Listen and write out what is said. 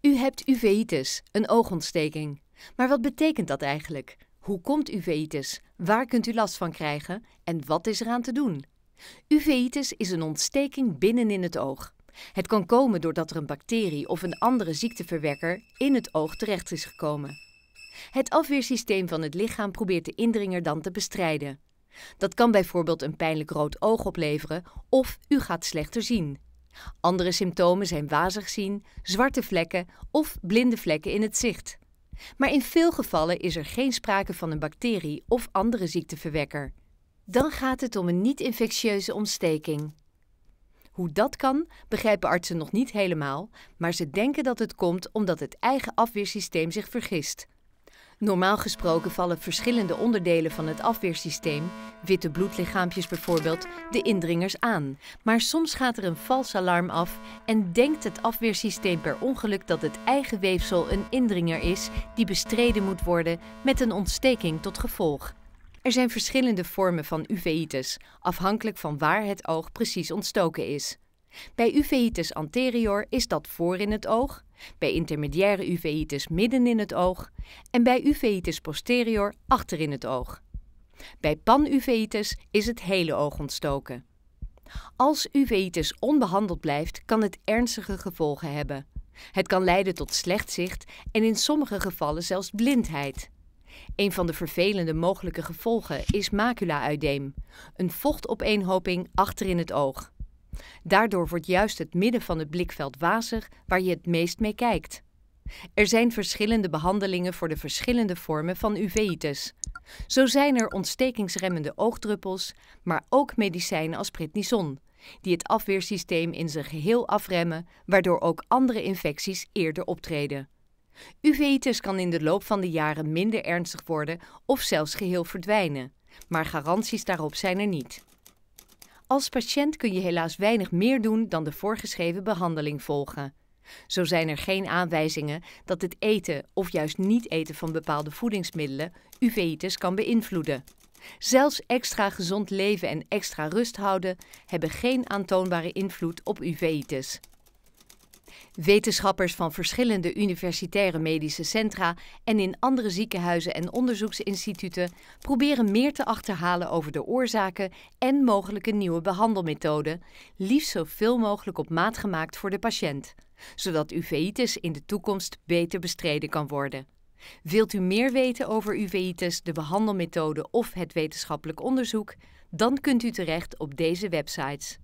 U hebt uveitis, een oogontsteking. Maar wat betekent dat eigenlijk? Hoe komt uveitis? Waar kunt u last van krijgen? En wat is eraan te doen? Uveitis is een ontsteking binnenin het oog. Het kan komen doordat er een bacterie of een andere ziekteverwekker in het oog terecht is gekomen. Het afweersysteem van het lichaam probeert de indringer dan te bestrijden. Dat kan bijvoorbeeld een pijnlijk rood oog opleveren of u gaat slechter zien. Andere symptomen zijn wazig zien, zwarte vlekken of blinde vlekken in het zicht. Maar in veel gevallen is er geen sprake van een bacterie of andere ziekteverwekker. Dan gaat het om een niet-infectieuze ontsteking. Hoe dat kan, begrijpen artsen nog niet helemaal, maar ze denken dat het komt omdat het eigen afweersysteem zich vergist. Normaal gesproken vallen verschillende onderdelen van het afweersysteem, witte bloedlichaampjes bijvoorbeeld, de indringers aan. Maar soms gaat er een vals alarm af en denkt het afweersysteem per ongeluk dat het eigen weefsel een indringer is die bestreden moet worden met een ontsteking tot gevolg. Er zijn verschillende vormen van uveitis, afhankelijk van waar het oog precies ontstoken is. Bij uveitis anterior is dat voor in het oog, bij intermediaire uveitis midden in het oog en bij uveitis posterior achter in het oog. Bij panuveitis is het hele oog ontstoken. Als uveitis onbehandeld blijft, kan het ernstige gevolgen hebben. Het kan leiden tot slecht zicht en in sommige gevallen zelfs blindheid. Een van de vervelende mogelijke gevolgen is macula-uideem, een vochtopeenhoping achter in het oog. Daardoor wordt juist het midden van het blikveld wazig waar je het meest mee kijkt. Er zijn verschillende behandelingen voor de verschillende vormen van uveitis. Zo zijn er ontstekingsremmende oogdruppels, maar ook medicijnen als prednison, die het afweersysteem in zijn geheel afremmen, waardoor ook andere infecties eerder optreden. Uveitis kan in de loop van de jaren minder ernstig worden of zelfs geheel verdwijnen, maar garanties daarop zijn er niet. Als patiënt kun je helaas weinig meer doen dan de voorgeschreven behandeling volgen. Zo zijn er geen aanwijzingen dat het eten of juist niet eten van bepaalde voedingsmiddelen uveitis kan beïnvloeden. Zelfs extra gezond leven en extra rust houden hebben geen aantoonbare invloed op Uveïtis. Wetenschappers van verschillende universitaire medische centra en in andere ziekenhuizen en onderzoeksinstituten proberen meer te achterhalen over de oorzaken en mogelijke nieuwe behandelmethoden, liefst zoveel mogelijk op maat gemaakt voor de patiënt, zodat uvitis in de toekomst beter bestreden kan worden. Wilt u meer weten over uvitis, de behandelmethode of het wetenschappelijk onderzoek? Dan kunt u terecht op deze websites.